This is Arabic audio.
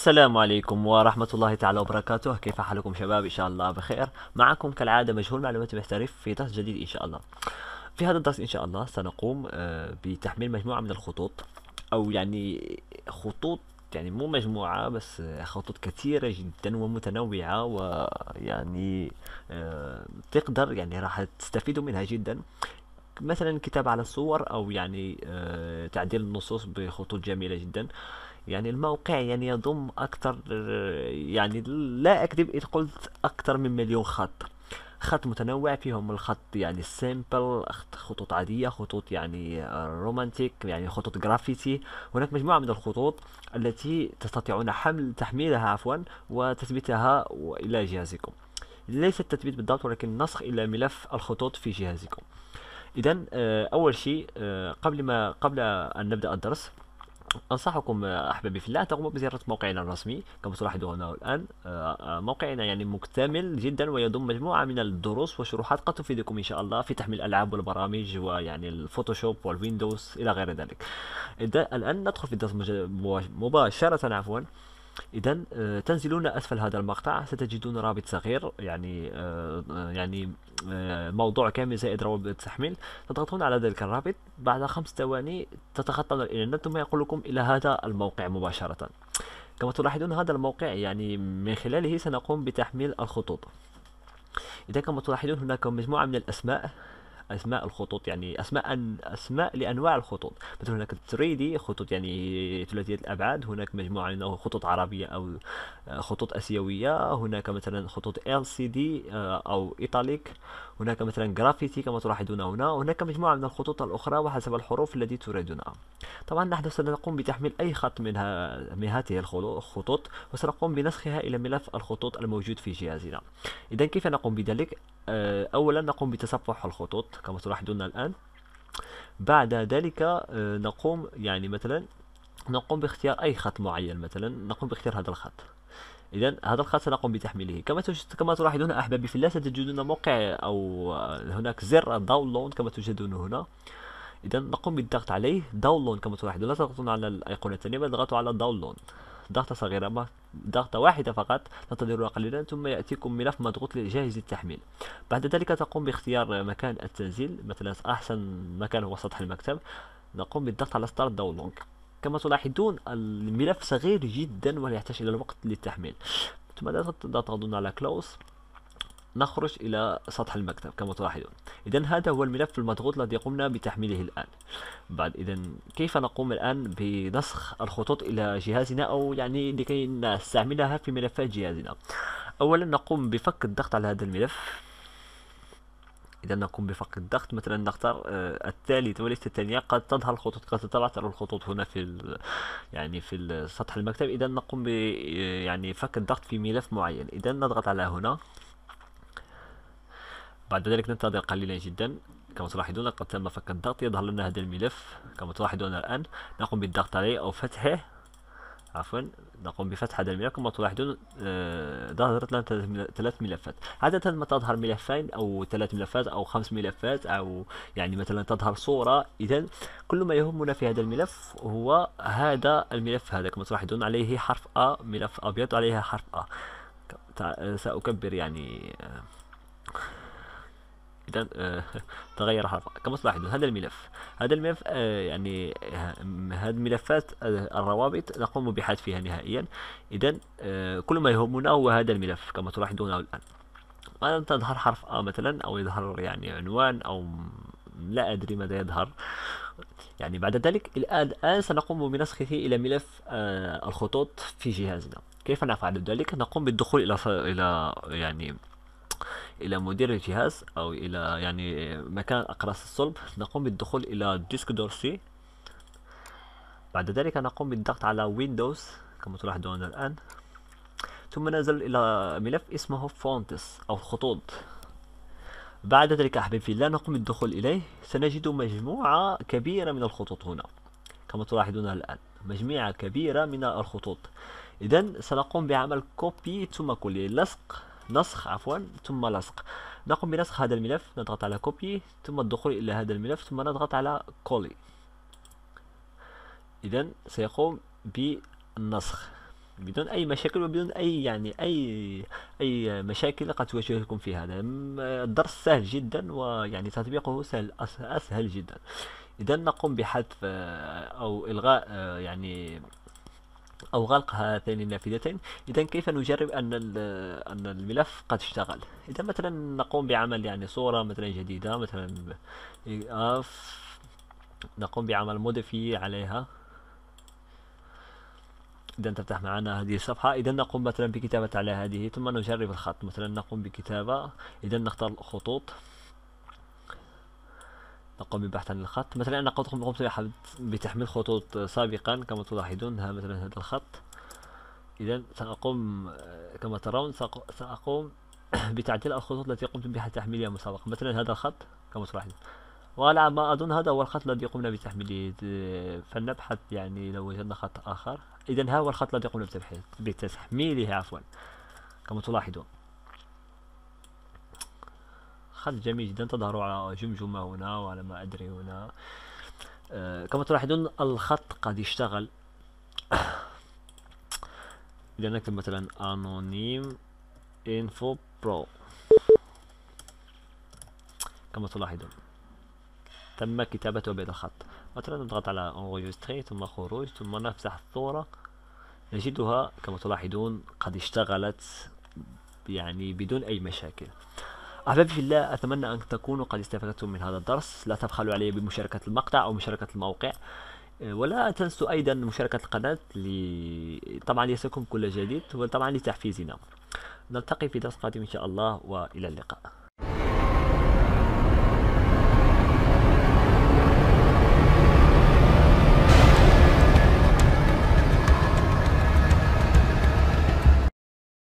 السلام عليكم ورحمة الله تعالى وبركاته كيف حالكم شباب إن شاء الله بخير معكم كالعادة مجهول معلومات محترف في درس جديد إن شاء الله في هذا الدرس إن شاء الله سنقوم آه، بتحميل مجموعة من الخطوط أو يعني خطوط يعني مو مجموعة بس آه، خطوط كثيرة جدا ومتنوعة ويعني آه، تقدر يعني راح تستفيدوا منها جدا مثلا كتاب على الصور أو يعني تعديل النصوص بخطوط جميلة جدا يعني الموقع يعني يضم أكثر يعني لا أكذب إذ قلت أكثر من مليون خط خط متنوع فيهم الخط يعني سامبل خطوط عادية خطوط يعني رومانتيك يعني خطوط جرافيتي هناك مجموعة من الخطوط التي تستطيعون حمل تحميلها عفوا وتثبيتها إلى جهازكم ليس التثبيت بالضبط ولكن نسخ إلى ملف الخطوط في جهازكم إذا آه، أول شيء آه، قبل ما قبل أن نبدأ الدرس أنصحكم أحبابي في الله أن تقوموا بزيارة موقعنا الرسمي كما تلاحظون هنا الآن آه، آه، موقعنا يعني مكتمل جدا ويضم مجموعة من الدروس والشروحات قد تفيدكم إن شاء الله في تحميل الألعاب والبرامج ويعني الفوتوشوب والويندوز إلى غير ذلك الآن ندخل في الدرس مباشرة عفوا اذا آه، تنزلون اسفل هذا المقطع ستجدون رابط صغير يعني آه، آه، يعني موضوع كامل زائد روابط تحميل تضغطون على ذلك الرابط بعد خمس ثواني تتخطون الانترنت ثم يقول لكم الى هذا الموقع مباشره كما تلاحظون هذا الموقع يعني من خلاله سنقوم بتحميل الخطوط إذا كما تلاحظون هناك مجموعة من الأسماء اسماء الخطوط يعني اسماء أن اسماء لانواع الخطوط مثلا هناك 3 دي خطوط يعني ثلاثيه الابعاد هناك مجموعه من خطوط عربيه او آه، خطوط اسيويه هناك مثلا خطوط ال سي دي آه، او ايطاليك هناك مثلا جرافيتي كما تلاحظون هنا وهناك مجموعة من الخطوط الأخرى وحسب الحروف التي تريدونها طبعا نحن سنقوم بتحميل أي خط منها من هذه الخطوط وسنقوم بنسخها إلى ملف الخطوط الموجود في جهازنا إذا كيف نقوم بذلك؟ آه، أولا نقوم بتصفح الخطوط كما تلاحظون الآن بعد ذلك آه، نقوم يعني مثلا نقوم باختيار أي خط معين مثلا نقوم باختيار هذا الخط اذا هذا الخط سنقوم بتحميله كما كما تلاحظون احبابي في الله ستجدون موقع او هناك زر داونلود كما تجدون هنا اذا نقوم بالضغط عليه داونلود كما تلاحظون لا تضغطون على الايقونه الثانيه بل اضغطوا على داونلود ضغطة صغيرة ما ضغطة واحدة فقط تنتظرها قليلا ثم يأتيكم ملف مضغوط جاهز للتحميل بعد ذلك تقوم باختيار مكان التنزيل مثلا أحسن مكان هو سطح المكتب نقوم بالضغط على ستارت داونلود كما تلاحظون الملف صغير جدا ولا يحتاج إلى الوقت للتحميل ثم لا تضغطون على كلوز نخرج إلى سطح المكتب كما تلاحظون إذا هذا هو الملف المضغوط الذي قمنا بتحميله الآن بعد إذا كيف نقوم الآن بنسخ الخطوط إلى جهازنا أو يعني لكي نستعملها في ملفات جهازنا أولا نقوم بفك الضغط على هذا الملف إذا نقوم بفك الضغط مثلا نختار آه، الثالث وليس الثانية قد تظهر الخطوط قد تظهر الخطوط هنا في يعني في سطح المكتب إذا نقوم ب آه، يعني فك الضغط في ملف معين إذا نضغط على هنا بعد ذلك ننتظر قليلا جدا كما تلاحظون قد تم فك الضغط يظهر لنا هذا الملف كما تلاحظون الآن نقوم بالضغط عليه أو فتحه عفوا نقوم بفتح هذا الملف كما تلاحظون آه، ظهرت لنا ثلاث ملفات عادة ما تظهر ملفين أو ثلاث ملفات أو خمس ملفات أو يعني مثلا تظهر صورة إذا كل ما يهمنا في هذا الملف هو هذا الملف هذا كما تلاحظون عليه حرف أ ملف أبيض عليها حرف أ سأكبر يعني آه، إذا آه، تغير حرف كما تلاحظون هذا الملف هذا الملف آه، يعني آه، هذه الملفات الروابط نقوم بحذفها نهائيا إذا كل ما يهمنا هو هذا الملف كما تلاحظون الآن أن تظهر حرف ا مثلا أو يظهر يعني عنوان أو لا أدري ماذا يظهر يعني بعد ذلك الآن, الآن سنقوم بنسخه إلى ملف الخطوط في جهازنا كيف نفعل ذلك؟ نقوم بالدخول إلى إلى يعني إلى مدير الجهاز أو إلى يعني مكان أقراص الصلب نقوم بالدخول إلى الديسك دور سي بعد ذلك نقوم بالضغط على ويندوز كما تلاحظون الآن ثم ننزل إلى ملف اسمه فونتس أو خطوط بعد ذلك أحبابي لا نقوم بالدخول إليه سنجد مجموعة كبيرة من الخطوط هنا كما تلاحظون الآن مجموعة كبيرة من الخطوط إذا سنقوم بعمل كوبي ثم كل لصق نسخ عفوا ثم لصق نقوم بنسخ هذا الملف نضغط على كوبي ثم الدخول إلى هذا الملف ثم نضغط على كولي إذا سيقوم بالنسخ بدون اي مشاكل وبدون اي يعني اي اي مشاكل قد تواجهكم في هذا الدرس سهل جدا ويعني تطبيقه سهل اسهل جدا اذا نقوم بحذف آه، او الغاء آه، يعني أو غلق هاتين النافذتين إذا كيف نجرب أن أن الملف قد اشتغل إذا مثلا نقوم بعمل يعني صورة مثلا جديدة مثلا اف نقوم بعمل موديفي عليها إذا تفتح معنا هذه الصفحة إذا نقوم مثلا بكتابة على هذه ثم نجرب الخط مثلا نقوم بكتابة إذا نختار الخطوط نقوم ببحث عن الخط مثلا أنا قمت بتحميل خطوط سابقا كما تلاحظون ها مثلا هذا الخط إذا سأقوم كما ترون سأقوم بتعديل الخطوط التي قمت بتحميلها مسبقا مثلا هذا الخط كما تلاحظون وعلى ما أظن هذا هو الخط الذي قمنا بتحميله فلنبحث يعني لو وجدنا خط آخر إذا ها هو الخط الذي قمنا بتحميله عفوا كما تلاحظون خط جميل جدا تظهر على جمجمة هنا وعلى ما أدري هنا آه، كما تلاحظون الخط قد اشتغل إذا نكتب مثلا أنونيم إنفو برو كما تلاحظون تم كتابته بهذا الخط مثلا نضغط على انغوجستري ثم خروج ثم نفتح الصورة نجدها كما تلاحظون قد اشتغلت يعني بدون أي مشاكل أحبابي في الله أتمنى أن تكونوا قد استفدتم من هذا الدرس لا تبخلوا علي بمشاركة المقطع أو مشاركة الموقع أه، ولا تنسوا أيضا مشاركة القناة لي... طبعا ليصلكم كل جديد وطبعا لتحفيزنا نلتقي في درس قادم إن شاء الله وإلى اللقاء